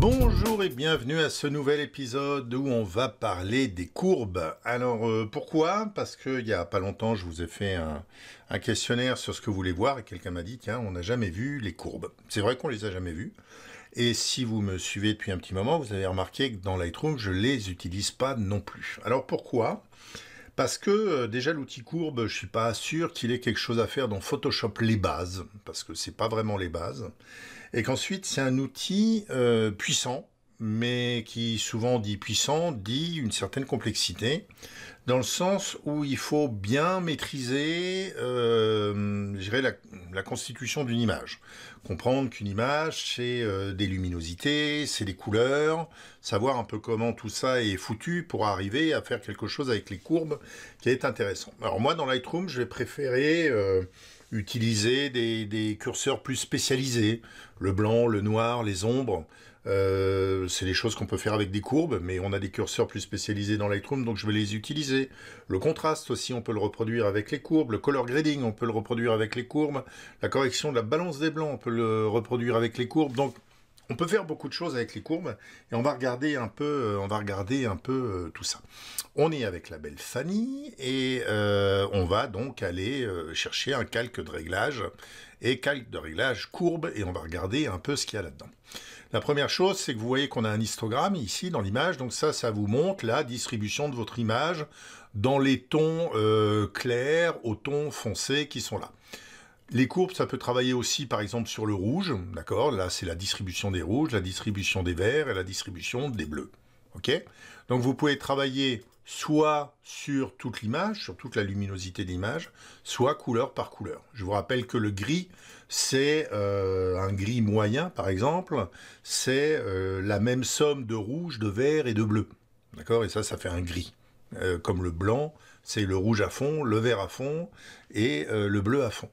Bonjour et bienvenue à ce nouvel épisode où on va parler des courbes. Alors euh, pourquoi Parce qu'il n'y a pas longtemps je vous ai fait un, questionnaire sur ce que vous voulez voir et quelqu'un m'a dit tiens on n'a jamais vu les courbes. C'est vrai qu'on les a jamais vues. Et si vous me suivez depuis un petit moment, vous avez remarqué que dans Lightroom, je ne les utilise pas non plus. Alors pourquoi parce que euh, déjà l'outil courbe, je ne suis pas sûr qu'il ait quelque chose à faire dans Photoshop les bases, parce que ce n'est pas vraiment les bases et qu'ensuite c'est un outil euh, puissant, mais qui souvent dit puissant, dit une certaine complexité, dans le sens où il faut bien maîtriser euh, je dirais la, constitution d'une image. Comprendre qu'une image, c'est euh, des luminosités, c'est des couleurs, savoir un peu comment tout ça est foutu pour arriver à faire quelque chose avec les courbes qui est intéressant. Alors moi, dans Lightroom, je vais préférer utiliser des, curseurs plus spécialisés, le blanc, le noir, les ombres. Euh, c'est des choses qu'on peut faire avec des courbes, mais on a des curseurs plus spécialisés dans Lightroom, donc je vais les utiliser. Le contraste aussi, on peut le reproduire avec les courbes. Le color grading, on peut le reproduire avec les courbes. La correction de la balance des blancs, on peut le reproduire avec les courbes. Donc, on peut faire beaucoup de choses avec les courbes et on va regarder un peu, euh, on va regarder un peu euh, tout ça. On est avec la belle Fanny et euh, on va donc aller chercher un calque de réglage et calque de réglage courbe et on va regarder un peu ce qu'il y a là-dedans. La première chose, c'est que vous voyez qu'on a un histogramme ici dans l'image, donc ça, ça vous montre la distribution de votre image dans les tons clairs aux tons foncés qui sont là. Les courbes, ça peut travailler aussi par exemple sur le rouge, d'accord Là, c'est la distribution des rouges, la distribution des verts et la distribution des bleus. OK Donc vous pouvez travailler soit sur toute l'image, sur toute la luminosité de l'image, soit couleur par couleur. Je vous rappelle que le gris, c'est euh, un gris moyen, par exemple, c'est euh, la même somme de rouge, de vert et de bleu. D'accord Et ça, ça fait un gris. Euh, comme le blanc, c'est le rouge à fond, le vert à fond et le bleu à fond.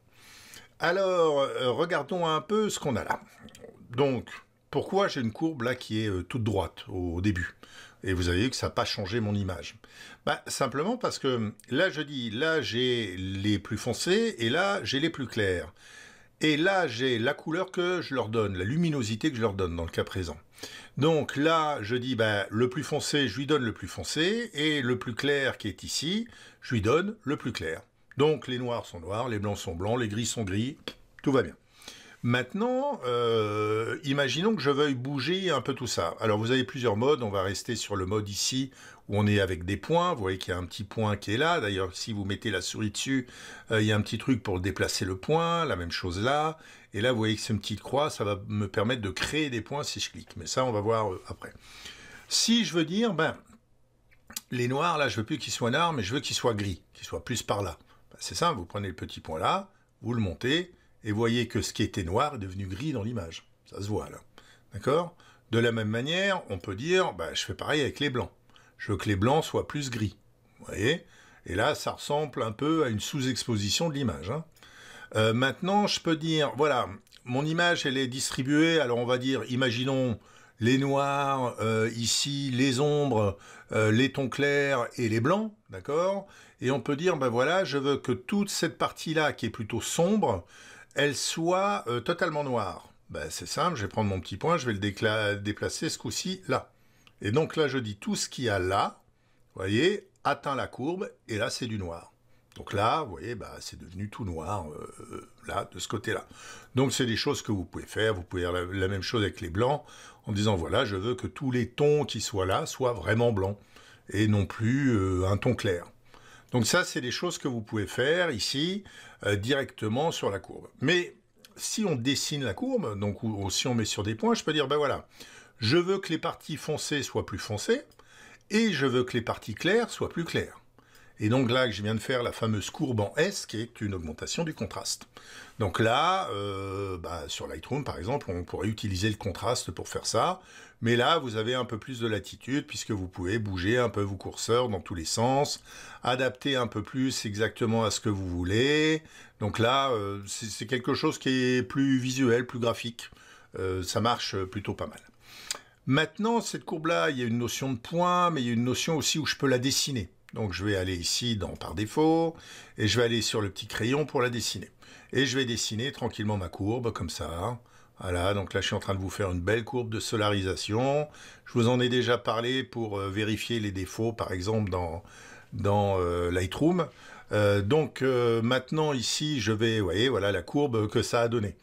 Alors, euh, regardons un peu ce qu'on a là. Donc, pourquoi j'ai une courbe là qui est euh, toute droite au début et vous avez vu que ça n'a pas changé mon image. Bah, simplement parce que là, je dis, là, j'ai les plus foncés et là, j'ai les plus clairs. Et là, j'ai la couleur que je leur donne, la luminosité que je leur donne dans le cas présent. Donc là, je dis, bah, le plus foncé, je lui donne le plus foncé et le plus clair qui est ici, je lui donne le plus clair. Donc les noirs sont noirs, les blancs sont blancs, les gris sont gris, tout va bien. Maintenant, euh, imaginons que je veuille bouger un peu tout ça. Alors vous avez plusieurs modes, on va rester sur le mode ici où on est avec des points, vous voyez qu'il y a un petit point qui est là, d'ailleurs si vous mettez la souris dessus, euh, il y a un petit truc pour déplacer le point, la même chose là, et là vous voyez que c'est une petite croix, ça va me permettre de créer des points si je clique, mais ça on va voir euh, après. Si je veux dire, ben, les noirs là je veux plus qu'ils soient noirs, mais je veux qu'ils soient gris, qu'ils soient plus par là. C'est simple, vous prenez le petit point là, vous le montez, et voyez que ce qui était noir est devenu gris dans l'image. Ça se voit là. D'accord De la même manière, on peut dire, bah, je fais pareil avec les blancs. Je veux que les blancs soient plus gris. Vous voyez Et là, ça ressemble un peu à une sous-exposition de l'image. Hein. Euh, maintenant, je peux dire, voilà, mon image, elle est distribuée. Alors, on va dire, imaginons les noirs, euh, ici, les ombres, euh, les tons clairs et les blancs, d'accord et on peut dire, ben voilà, je veux que toute cette partie-là, qui est plutôt sombre, elle soit euh, totalement noire. Ben, c'est simple, je vais prendre mon petit point, je vais le déplacer ce coup-ci là. Et donc là, je dis tout ce qu'il y a là, vous voyez, atteint la courbe, et là, c'est du noir. Donc là, vous voyez, bah, c'est devenu tout noir, euh, euh, là, de ce côté-là. Donc c'est des choses que vous pouvez faire, vous pouvez faire la, même chose avec les blancs, en disant, voilà, je veux que tous les tons qui soient là soient vraiment blancs, et non plus un ton clair. Donc ça, c'est des choses que vous pouvez faire ici euh, directement sur la courbe. Mais si on dessine la courbe, donc ou, si on met sur des points, je peux dire, ben voilà, je veux que les parties foncées soient plus foncées, et je veux que les parties claires soient plus claires. Et donc là, je viens de faire la fameuse courbe en S, qui est une augmentation du contraste. Donc là, euh, bah, sur Lightroom, par exemple, on pourrait utiliser le contraste pour faire ça. Mais là, vous avez un peu plus de latitude, puisque vous pouvez bouger un peu vos curseurs dans tous les sens, adapter un peu plus exactement à ce que vous voulez. Donc là, euh, c'est quelque chose qui est plus visuel, plus graphique. Euh, ça marche plutôt pas mal. Maintenant, cette courbe-là, il y a une notion de point, mais il y a une notion aussi où je peux la dessiner. Donc je vais aller ici dans par défaut, et je vais aller sur le petit crayon pour la dessiner. Et je vais dessiner tranquillement ma courbe, comme ça. Voilà, donc là je suis en train de vous faire une belle courbe de solarisation. Je vous en ai déjà parlé pour euh, vérifier les défauts, par exemple dans, dans euh, Lightroom. Euh, donc maintenant ici, je vais, vous voyez, voilà la courbe que ça a donné.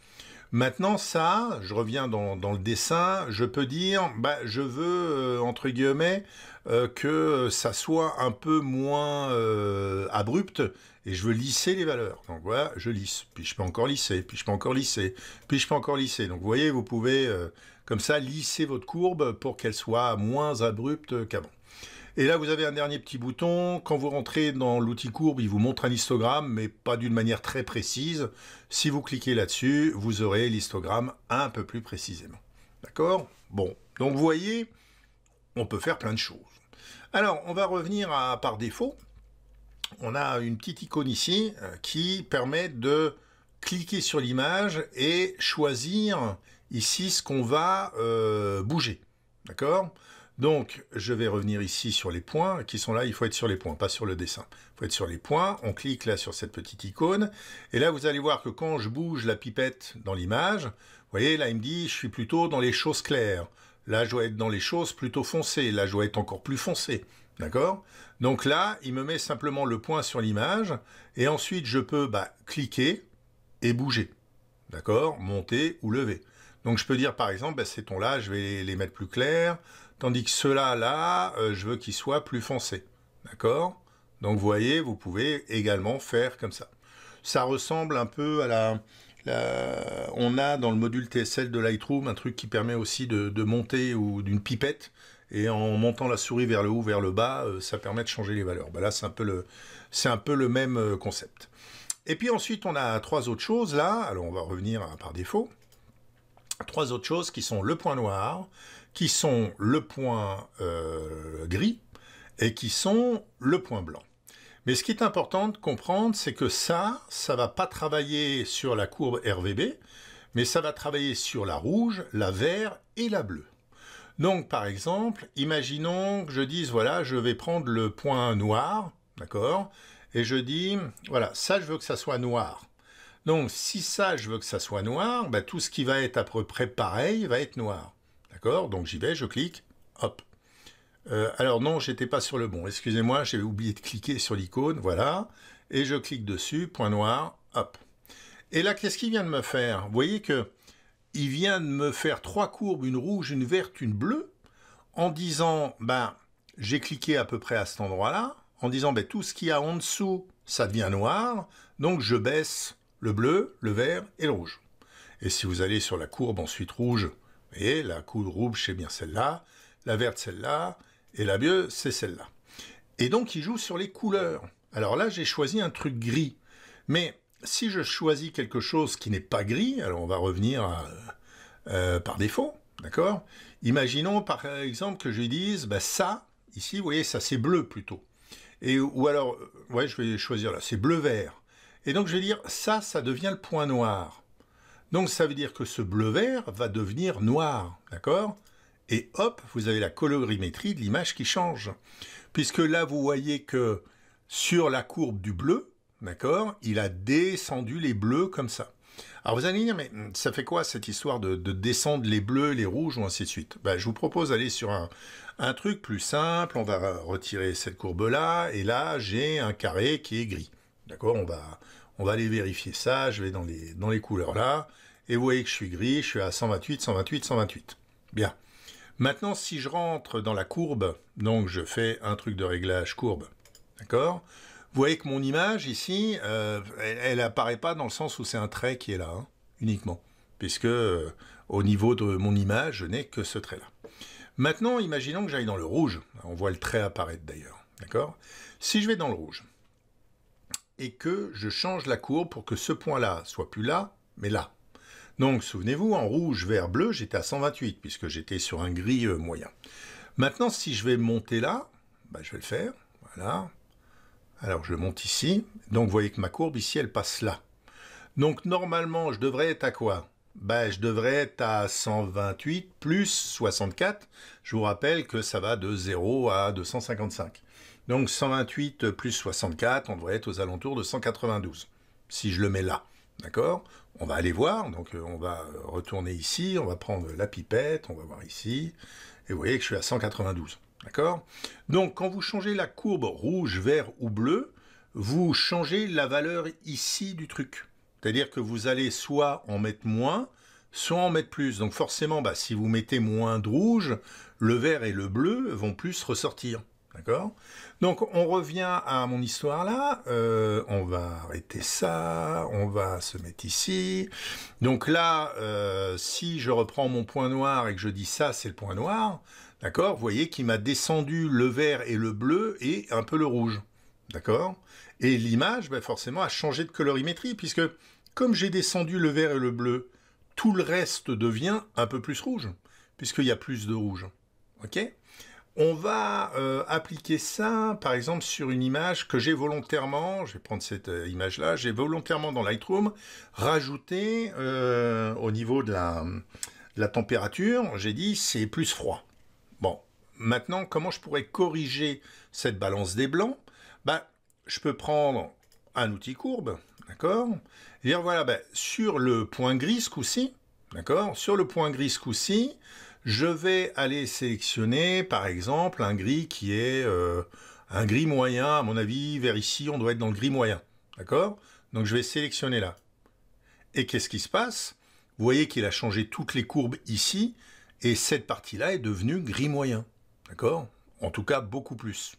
Maintenant, ça, je reviens dans, le dessin, je peux dire, bah, je veux, entre guillemets, euh, que euh, ça soit un peu moins euh, abrupte et je veux lisser les valeurs. Donc voilà, je lisse, puis je peux encore lisser, puis je peux encore lisser, puis je peux encore lisser. Donc vous voyez, vous pouvez comme ça lisser votre courbe pour qu'elle soit moins abrupte qu'avant. Et là, vous avez un dernier petit bouton. Quand vous rentrez dans l'outil courbe, il vous montre un histogramme, mais pas d'une manière très précise. Si vous cliquez là-dessus, vous aurez l'histogramme un peu plus précisément. D'accord Bon, donc vous voyez, on peut faire plein de choses. Alors, on va revenir à par défaut. On a une petite icône ici euh, qui permet de cliquer sur l'image et choisir ici ce qu'on va euh, bouger. D'accord Donc, je vais revenir ici sur les points qui sont là. Il faut être sur les points, pas sur le dessin. Il faut être sur les points. On clique là sur cette petite icône. Et là, vous allez voir que quand je bouge la pipette dans l'image, vous voyez, là, il me dit, je suis plutôt dans les choses claires. Là, je dois être dans les choses plutôt foncées. Là, je dois être encore plus foncé. D'accord Donc là, il me met simplement le point sur l'image. Et ensuite, je peux bah, cliquer et bouger. D'accord Monter ou lever. Donc je peux dire par exemple, bah, ces tons-là, je vais les mettre plus clairs, tandis que ceux-là, là, euh, je veux qu'ils soient plus foncés. D'accord Donc vous voyez, vous pouvez également faire comme ça. Ça ressemble un peu à la, on a dans le module TSL de Lightroom un truc qui permet aussi de, monter ou d'une pipette et en montant la souris vers le haut, vers le bas, euh, ça permet de changer les valeurs. Bah là, c'est un, peu le, c'est un peu le même euh, concept. Et puis ensuite, on a trois autres choses là. Alors, on va revenir par défaut. Trois autres choses qui sont le point noir, qui sont le point euh, gris et qui sont le point blanc. Mais ce qui est important de comprendre, c'est que ça, ça va pas travailler sur la courbe RVB, mais ça va travailler sur la rouge, la vert et la bleue. Donc par exemple, imaginons que je dise, voilà, je vais prendre le point noir, d'accord Et je dis, voilà, ça je veux que ça soit noir. Donc si ça je veux que ça soit noir, bah, tout ce qui va être à peu près pareil va être noir. D'accord Donc j'y vais, je clique, hop. Euh, alors non, j'étais pas sur le bon. Excusez-moi, j'avais oublié de cliquer sur l'icône, voilà. Et je clique dessus, point noir, hop. Et là, qu'est-ce qu'il vient de me faire Vous voyez que il vient de me faire trois courbes, une rouge, une verte, une bleue, en disant, ben, j'ai cliqué à peu près à cet endroit-là, en disant, ben, tout ce qu'il y a en dessous, ça devient noir, donc je baisse le bleu, le vert et le rouge. Et si vous allez sur la courbe ensuite rouge, vous voyez, la courbe rouge, c'est bien celle-là, la verte, celle-là, et la mieux, c'est celle-là. Et donc, il joue sur les couleurs. Alors là, j'ai choisi un truc gris. Mais si je choisis quelque chose qui n'est pas gris, alors on va revenir euh, par défaut, d'accord Imaginons par exemple que je dise, bah, ça, ici, vous voyez, ça c'est bleu plutôt. Et, ou alors, euh, ouais, je vais choisir là, c'est bleu-vert. Et donc je vais dire, ça, ça devient le point noir. Donc ça veut dire que ce bleu-vert va devenir noir, d'accord et hop, vous avez la colorimétrie de l'image qui change. Puisque là, vous voyez que sur la courbe du bleu, d'accord, il a descendu les bleus comme ça. Alors vous allez dire, mais hmm, ça fait quoi cette histoire de, descendre les bleus, les rouges ou ainsi de suite ben, Je vous propose d'aller sur un, truc plus simple, on va retirer cette courbe-là, et là j'ai un carré qui est gris. D'accord on va, on va aller vérifier ça, je vais dans les, dans les couleurs là, et vous voyez que je suis gris, je suis à 128, 128, 128. Bien. Maintenant, si je rentre dans la courbe, donc je fais un truc de réglage courbe, d'accord Vous voyez que mon image ici, euh, elle n'apparaît pas dans le sens où c'est un trait qui est là, hein, uniquement, puisque euh, au niveau de mon image, je n'ai que ce trait-là. Maintenant, imaginons que j'aille dans le rouge. On voit le trait apparaître d'ailleurs, d'accord Si je vais dans le rouge, et que je change la courbe pour que ce point-là soit plus là, mais là, donc souvenez-vous, en rouge, vert, bleu, j'étais à 128 puisque j'étais sur un gris euh, moyen. Maintenant, si je vais monter là, bah, je vais le faire. Voilà. Alors je monte ici. Donc vous voyez que ma courbe ici, elle passe là. Donc normalement, je devrais être à quoi ben, je devrais être à 128 plus 64. Je vous rappelle que ça va de 0 à 255. Donc 128 plus 64, on devrait être aux alentours de 192, si je le mets là. D'accord on va aller voir, donc euh, on va euh, retourner ici, on va prendre la pipette, on va voir ici, et vous voyez que je suis à 192, d'accord Donc quand vous changez la courbe rouge, vert ou bleu, vous changez la valeur ici du truc. C'est-à-dire que vous allez soit en mettre moins, soit en mettre plus. Donc forcément, bah, si vous mettez moins de rouge, le vert et le bleu vont plus ressortir. D'accord Donc on revient à mon histoire là, euh, on va arrêter ça, on va se mettre ici. Donc là, euh, si je reprends mon point noir et que je dis ça, c'est le point noir, d'accord Vous voyez qu'il m'a descendu le vert et le bleu et un peu le rouge, d'accord Et l'image, ben, forcément, a changé de colorimétrie, puisque comme j'ai descendu le vert et le bleu, tout le reste devient un peu plus rouge, puisqu'il y a plus de rouge, ok on va euh, appliquer ça, par exemple, sur une image que j'ai volontairement, je vais prendre cette euh, image-là, j'ai volontairement dans Lightroom rajouté euh, au niveau de la, température, j'ai dit c'est plus froid. Bon, maintenant, comment je pourrais corriger cette balance des blancs ben, Je peux prendre un outil courbe, d'accord Dire voilà, sur le point gris ce d'accord Sur le point gris ce coup-ci, je vais aller sélectionner par exemple un gris qui est euh, un gris moyen, à mon avis, vers ici, on doit être dans le gris moyen. D'accord Donc je vais sélectionner là. Et qu'est-ce qui se passe Vous voyez qu'il a changé toutes les courbes ici, et cette partie-là est devenue gris moyen. D'accord En tout cas, beaucoup plus.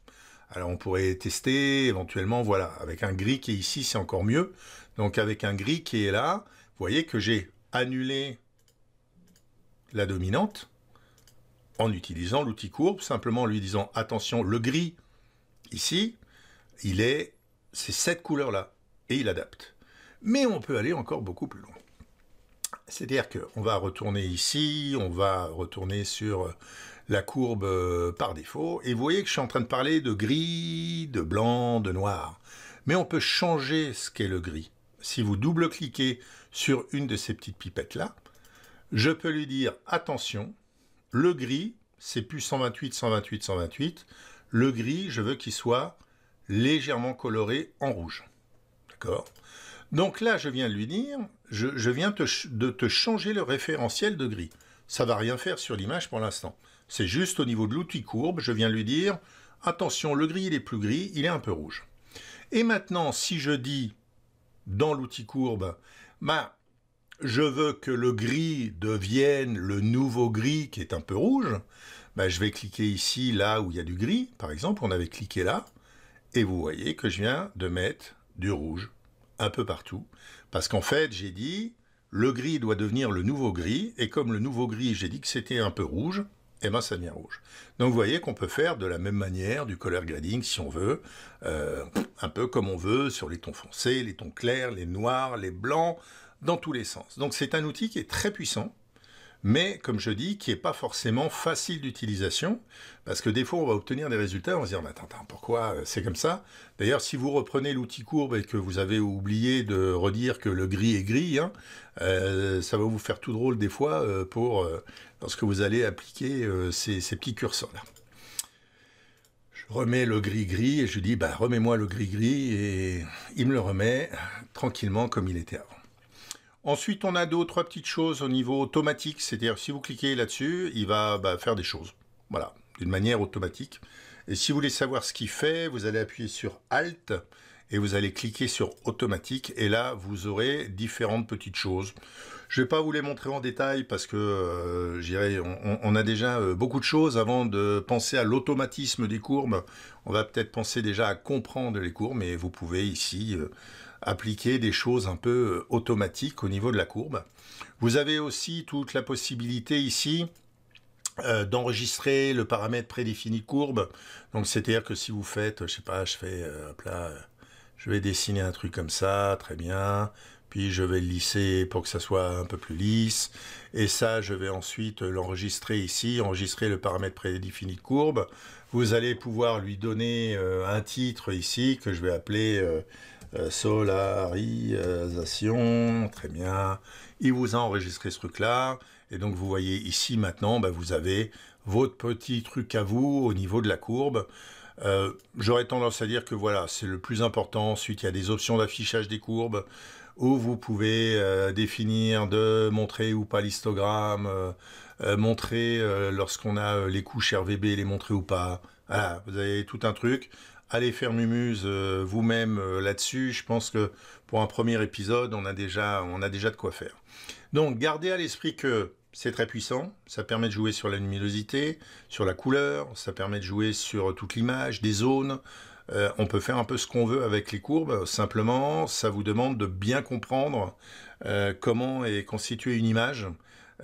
Alors on pourrait tester éventuellement, voilà, avec un gris qui est ici, c'est encore mieux. Donc avec un gris qui est là, vous voyez que j'ai annulé la dominante, en utilisant l'outil courbe, simplement en lui disant attention, le gris ici, il est c'est cette couleur là et il adapte. Mais on peut aller encore beaucoup plus loin. C'est-à-dire qu'on va retourner ici, on va retourner sur la courbe euh, par défaut, et vous voyez que je suis en train de parler de gris, de blanc, de noir. Mais on peut changer ce qu'est le gris. Si vous double-cliquez sur une de ces petites pipettes-là, je peux lui dire « Attention, le gris, c'est plus 128, 128, 128. Le gris, je veux qu'il soit légèrement coloré en rouge. D'accord Donc là, je viens de lui dire, je, viens de te changer le référentiel de gris. Ça va rien faire sur l'image pour l'instant. C'est juste au niveau de l'outil courbe, je viens lui dire, attention, le gris, il est plus gris, il est un peu rouge. Et maintenant, si je dis dans l'outil courbe, ma ben, je veux que le gris devienne le nouveau gris qui est un peu rouge, bah, je vais cliquer ici, là où il y a du gris, par exemple, on avait cliqué là, et vous voyez que je viens de mettre du rouge un peu partout, parce qu'en fait, j'ai dit, le gris doit devenir le nouveau gris, et comme le nouveau gris, j'ai dit que c'était un peu rouge, et eh ben ça devient rouge. Donc vous voyez qu'on peut faire de la même manière du color grading si on veut, euh, un peu comme on veut, sur les tons foncés, les tons clairs, les noirs, les blancs, dans tous les sens. Donc c'est un outil qui est très puissant, mais comme je dis, qui n'est pas forcément facile d'utilisation, parce que des fois on va obtenir des résultats, on va se dire, mais attends, attends pourquoi euh, c'est comme ça D'ailleurs, si vous reprenez l'outil courbe et que vous avez oublié de redire que le gris est gris, hein, euh, ça va vous faire tout drôle des fois euh, pour lorsque vous allez appliquer ces, petits curseurs-là remets le gris-gris et je dis bah remets-moi le gris-gris et il me le remet tranquillement comme il était avant. Ensuite, on a deux ou trois petites choses au niveau automatique, c'est-à-dire si vous cliquez là-dessus, il va bah, faire des choses. Voilà, d'une manière automatique. Et si vous voulez savoir ce qu'il fait, vous allez appuyer sur Alt et vous allez cliquer sur automatique et là vous aurez différentes petites choses. Je ne vais pas vous les montrer en détail parce que euh, j'irai, on, a déjà euh, beaucoup de choses avant de penser à l'automatisme des courbes. On va peut-être penser déjà à comprendre les courbes, mais vous pouvez ici euh, appliquer des choses un peu euh, automatiques au niveau de la courbe. Vous avez aussi toute la possibilité ici euh, d'enregistrer le paramètre prédéfini courbe. Donc c'est-à-dire que si vous faites, je sais pas, je fais, euh, je vais dessiner un truc comme ça, très bien. Puis je vais le lisser pour que ça soit un peu plus lisse. Et ça, je vais ensuite l'enregistrer ici, enregistrer le paramètre prédéfini courbe. Vous allez pouvoir lui donner un titre ici que je vais appeler euh, solarisation, très bien. Il vous a enregistré ce truc-là. Et donc vous voyez ici maintenant, bah, vous avez votre petit truc à vous au niveau de la courbe. Euh, j'aurais tendance à dire que voilà, c'est le plus important. Ensuite, il y a des options d'affichage des courbes où vous pouvez euh, définir de montrer ou pas l'histogramme, montrer lorsqu'on a les couches RVB, les montrer ou pas. Voilà, vous avez tout un truc allez faire Mumuse euh, vous-même euh, là-dessus. Je pense que pour un premier épisode, on a déjà, on a déjà de quoi faire. Donc, gardez à l'esprit que c'est très puissant, ça permet de jouer sur la luminosité, sur la couleur, ça permet de jouer sur toute l'image, des zones. Euh, on peut faire un peu ce qu'on veut avec les courbes, simplement ça vous demande de bien comprendre comment est constituée une image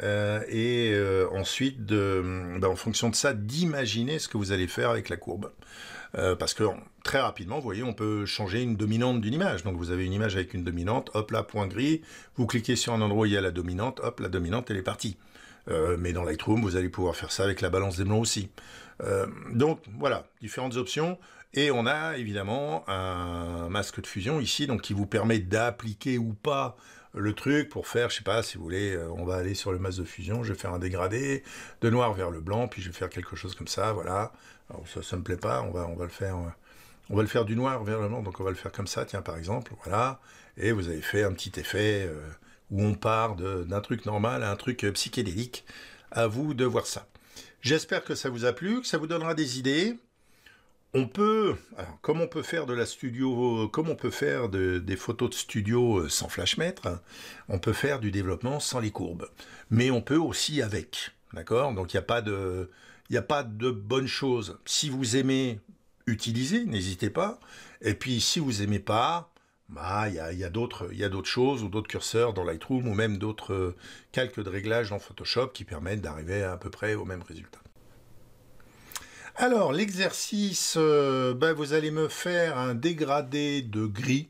et ensuite, ben, en fonction de ça, d'imaginer ce que vous allez faire avec la courbe. Euh, parce que très rapidement, vous voyez, on peut changer une dominante d'une image. Donc vous avez une image avec une dominante, hop là, point gris, vous cliquez sur un endroit où il y a la dominante, hop, la dominante, elle est partie. Euh, mais dans Lightroom, vous allez pouvoir faire ça avec la balance des blancs aussi. Euh, donc voilà, différentes options. Et on a évidemment un masque de fusion ici, donc qui vous permet d'appliquer ou pas le truc pour faire, je sais pas, si vous voulez, euh, on va aller sur le masse de fusion, je vais faire un dégradé de noir vers le blanc, puis je vais faire quelque chose comme ça, voilà. Alors ça, ça me plaît pas, on va, on va le faire. On va le faire du noir vers le blanc, donc on va le faire comme ça, tiens, par exemple, voilà. Et vous avez fait un petit effet euh, où on part d'un truc normal à un truc euh, psychédélique. À vous de voir ça. J'espère que ça vous a plu, que ça vous donnera des idées on peut, comme on peut faire de la studio, comme on peut faire des photos de studio euh, sans flashmètre, on peut faire du développement sans les courbes, mais on peut aussi avec, d'accord Donc il n'y a pas de, il bonne chose. Si vous aimez, utilisez, n'hésitez pas. Et puis si vous aimez pas, bah, il y a, d'autres, il d'autres choses ou d'autres curseurs dans Lightroom ou même d'autres euh, calques de réglages dans Photoshop qui permettent d'arriver à peu près au même résultat. Alors, l'exercice, euh, ben, vous allez me faire un dégradé de gris,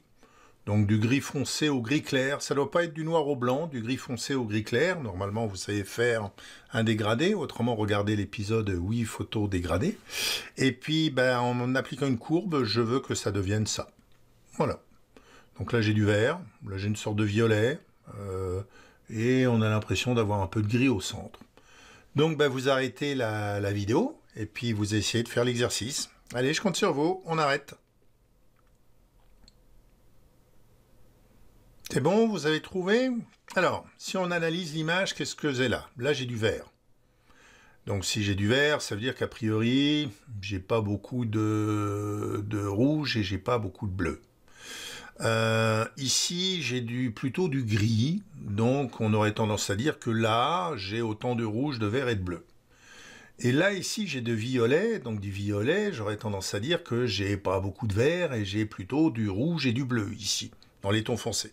donc du gris foncé au gris clair. Ça ne doit pas être du noir au blanc, du gris foncé au gris clair. Normalement, vous savez faire un dégradé, autrement, regardez l'épisode Oui, photo dégradé. Et puis, ben, en appliquant une courbe, je veux que ça devienne ça. Voilà. Donc là, j'ai du vert, là, j'ai une sorte de violet, euh, et on a l'impression d'avoir un peu de gris au centre. Donc, ben, vous arrêtez la vidéo et puis vous essayez de faire l'exercice. Allez, je compte sur vous, on arrête. C'est bon, vous avez trouvé Alors, si on analyse l'image, qu'est-ce que j'ai là Là, j'ai du vert. Donc si j'ai du vert, ça veut dire qu'a priori, j'ai pas beaucoup de, rouge et j'ai pas beaucoup de bleu. Euh, ici, j'ai du, plutôt du gris, donc on aurait tendance à dire que là, j'ai autant de rouge, de vert et de bleu. Et là, ici, j'ai de violet, donc du violet, j'aurais tendance à dire que j'ai pas beaucoup de vert et j'ai plutôt du rouge et du bleu ici, dans les tons foncés.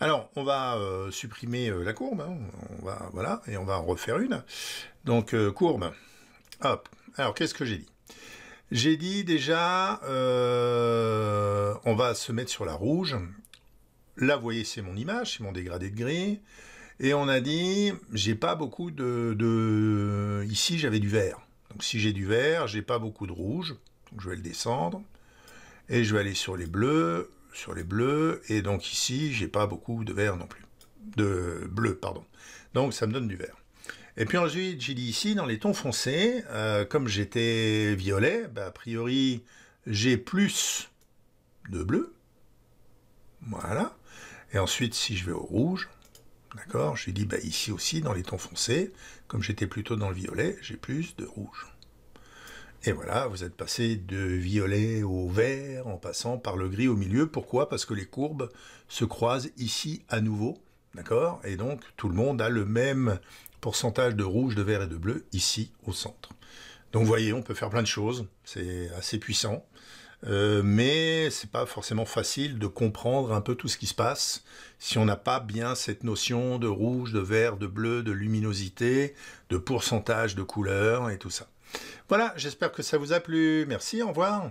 Alors, on va euh, supprimer euh, la courbe, hein. on va, voilà, et on va en refaire une. Donc, euh, courbe, hop. Alors, qu'est-ce que j'ai dit J'ai dit déjà, on va se mettre sur la rouge. Là, vous voyez, c'est mon image, c'est mon dégradé de gris. Et on a dit, j'ai pas beaucoup de, Ici, j'avais du vert. Donc si j'ai du vert, j'ai pas beaucoup de rouge. Donc je vais le descendre. Et je vais aller sur les bleus, sur les bleus. Et donc ici, j'ai pas beaucoup de vert non plus. De bleu, pardon. Donc ça me donne du vert. Et puis ensuite, j'ai dit ici, dans les tons foncés, euh, comme j'étais violet, bah, a priori, j'ai plus de bleu. Voilà. Et ensuite, si je vais au rouge, D'accord J'ai dit, bah, ici aussi, dans les tons foncés, comme j'étais plutôt dans le violet, j'ai plus de rouge. Et voilà, vous êtes passé de violet au vert en passant par le gris au milieu. Pourquoi Parce que les courbes se croisent ici à nouveau. D'accord Et donc, tout le monde a le même pourcentage de rouge, de vert et de bleu ici au centre. Donc, vous voyez, on peut faire plein de choses. C'est assez puissant. Euh, mais c'est pas forcément facile de comprendre un peu tout ce qui se passe si on n'a pas bien cette notion de rouge, de vert, de bleu, de luminosité, de pourcentage de couleurs et tout ça. Voilà, j'espère que ça vous a plu. Merci, au revoir.